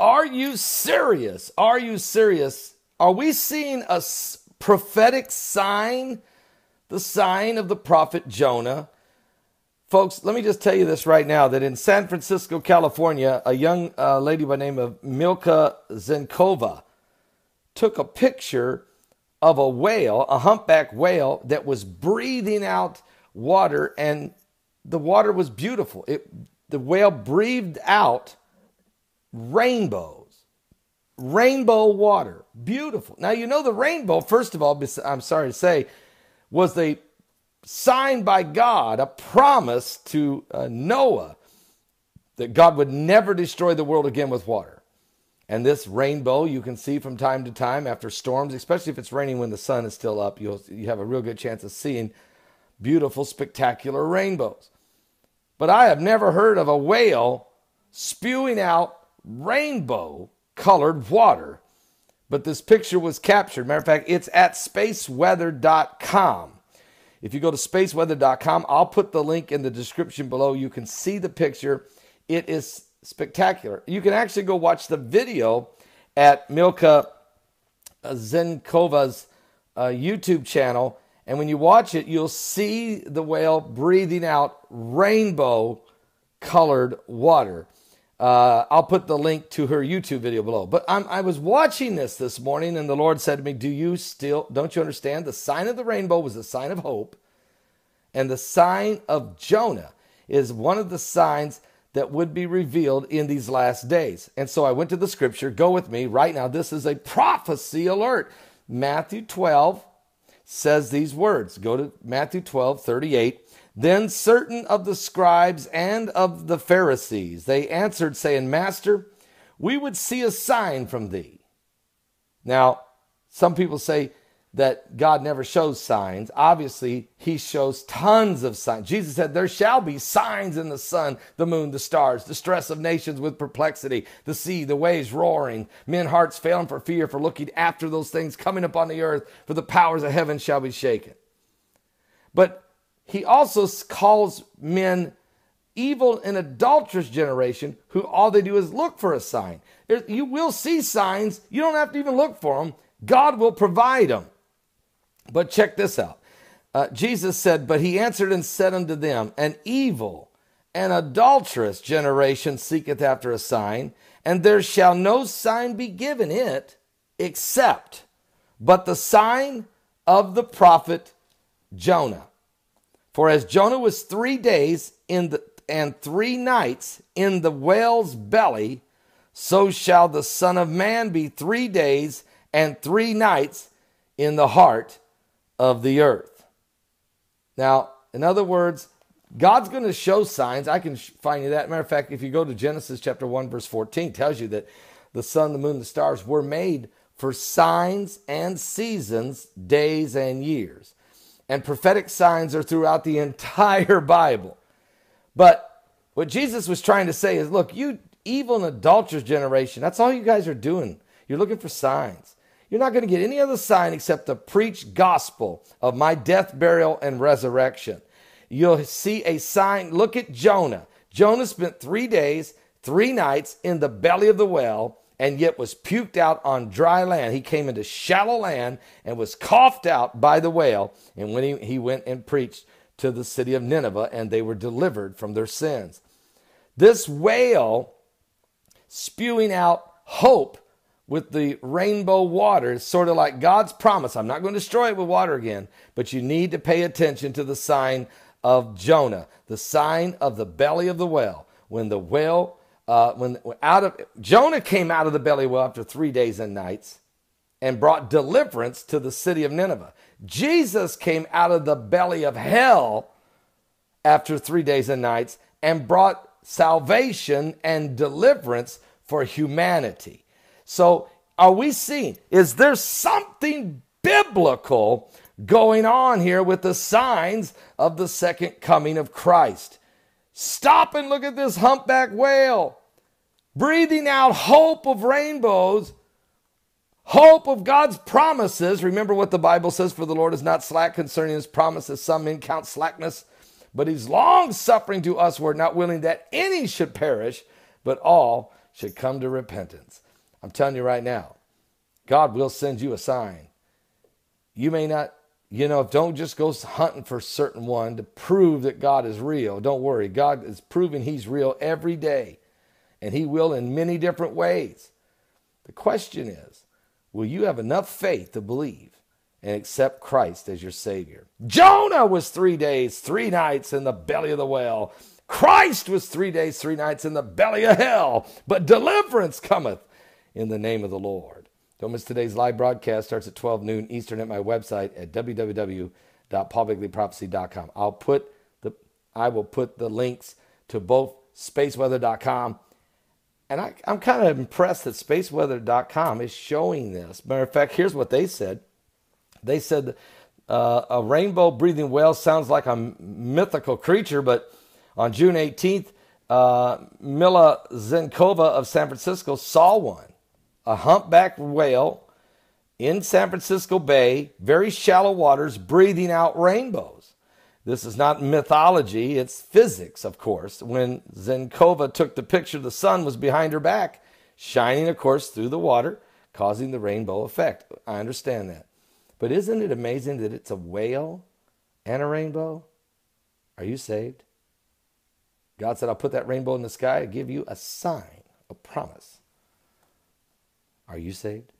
Are you serious? Are you serious? Are we seeing a prophetic sign, the sign of the prophet Jonah? Folks, let me just tell you this right now that in San Francisco, California, a young uh, lady by name of Milka Zenkova took a picture of a whale, a humpback whale that was breathing out water and the water was beautiful. It the whale breathed out rainbows, rainbow water, beautiful. Now, you know, the rainbow, first of all, I'm sorry to say, was a sign by God, a promise to uh, Noah that God would never destroy the world again with water. And this rainbow you can see from time to time after storms, especially if it's raining when the sun is still up, you'll, you have a real good chance of seeing beautiful, spectacular rainbows. But I have never heard of a whale spewing out rainbow colored water. But this picture was captured. Matter of fact, it's at spaceweather.com. If you go to spaceweather.com, I'll put the link in the description below. You can see the picture. It is spectacular. You can actually go watch the video at Milka Zenkova's uh, YouTube channel. And when you watch it, you'll see the whale breathing out rainbow colored water. Uh, I'll put the link to her YouTube video below. But I'm, I was watching this this morning, and the Lord said to me, "Do you still don't you understand? The sign of the rainbow was a sign of hope, and the sign of Jonah is one of the signs that would be revealed in these last days." And so I went to the scripture. Go with me right now. This is a prophecy alert. Matthew 12 says these words. Go to Matthew 12, 38. Then certain of the scribes and of the Pharisees, they answered, saying, Master, we would see a sign from thee. Now, some people say that God never shows signs. Obviously, he shows tons of signs. Jesus said, There shall be signs in the sun, the moon, the stars, distress of nations with perplexity, the sea, the waves roaring, men hearts failing for fear, for looking after those things coming upon the earth, for the powers of heaven shall be shaken. But he also calls men evil and adulterous generation who all they do is look for a sign. There, you will see signs. You don't have to even look for them. God will provide them. But check this out. Uh, Jesus said, But he answered and said unto them, An evil and adulterous generation seeketh after a sign, and there shall no sign be given it except but the sign of the prophet Jonah. For as Jonah was three days in the, and three nights in the whale's belly, so shall the Son of Man be three days and three nights in the heart of the earth. Now, in other words, God's going to show signs. I can find you that. Matter of fact, if you go to Genesis chapter 1, verse 14, tells you that the sun, the moon, the stars were made for signs and seasons, days and years and prophetic signs are throughout the entire Bible. But what Jesus was trying to say is look, you evil and adulterous generation, that's all you guys are doing. You're looking for signs. You're not going to get any other sign except the preach gospel of my death, burial, and resurrection. You'll see a sign. Look at Jonah. Jonah spent three days, three nights in the belly of the well and yet was puked out on dry land. He came into shallow land and was coughed out by the whale. And when he, he went and preached to the city of Nineveh, and they were delivered from their sins. This whale spewing out hope with the rainbow water is sort of like God's promise I'm not going to destroy it with water again, but you need to pay attention to the sign of Jonah, the sign of the belly of the whale. When the whale uh, when out of Jonah came out of the belly well after three days and nights and brought deliverance to the city of Nineveh. Jesus came out of the belly of hell after three days and nights and brought salvation and deliverance for humanity. So, are we seeing? Is there something biblical going on here with the signs of the second coming of Christ? Stop and look at this humpback whale breathing out hope of rainbows, hope of God's promises. Remember what the Bible says for the Lord is not slack concerning his promises. Some men count slackness, but he's long suffering to us. We're not willing that any should perish, but all should come to repentance. I'm telling you right now, God will send you a sign. You may not you know, don't just go hunting for certain one to prove that God is real. Don't worry. God is proving he's real every day, and he will in many different ways. The question is, will you have enough faith to believe and accept Christ as your savior? Jonah was 3 days, 3 nights in the belly of the whale. Christ was 3 days, 3 nights in the belly of hell, but deliverance cometh in the name of the Lord. Don't miss today's live broadcast. Starts at 12 noon Eastern at my website at www.publiclyprophecy.com. I'll put the I will put the links to both spaceweather.com and I, am kind of impressed that spaceweather.com is showing this. Matter of fact, here's what they said. They said uh, a rainbow breathing whale sounds like a mythical creature, but on June 18th, uh, Mila Zenkova of San Francisco saw one a humpback whale in San Francisco Bay, very shallow waters, breathing out rainbows. This is not mythology, it's physics, of course. When Zenkova took the picture, the sun was behind her back, shining, of course, through the water, causing the rainbow effect. I understand that. But isn't it amazing that it's a whale and a rainbow? Are you saved? God said, I'll put that rainbow in the sky, give you a sign, a promise. Are you saved?